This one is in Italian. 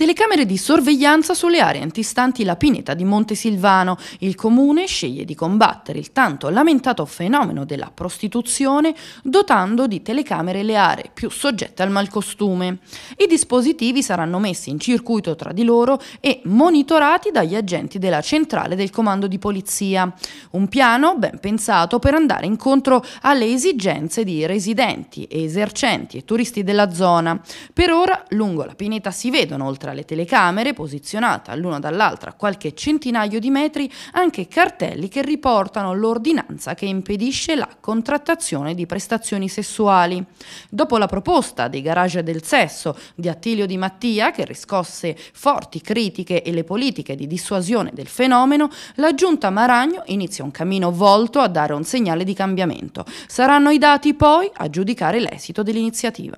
telecamere di sorveglianza sulle aree antistanti la pineta di Montesilvano. Il comune sceglie di combattere il tanto lamentato fenomeno della prostituzione dotando di telecamere le aree più soggette al malcostume. I dispositivi saranno messi in circuito tra di loro e monitorati dagli agenti della centrale del comando di polizia. Un piano ben pensato per andare incontro alle esigenze di residenti, esercenti e turisti della zona. Per ora lungo la pineta si vedono oltre tra le telecamere, posizionata l'una dall'altra a qualche centinaio di metri, anche cartelli che riportano l'ordinanza che impedisce la contrattazione di prestazioni sessuali. Dopo la proposta dei garage del sesso di Attilio Di Mattia, che riscosse forti critiche e le politiche di dissuasione del fenomeno, la giunta Maragno inizia un cammino volto a dare un segnale di cambiamento. Saranno i dati poi a giudicare l'esito dell'iniziativa.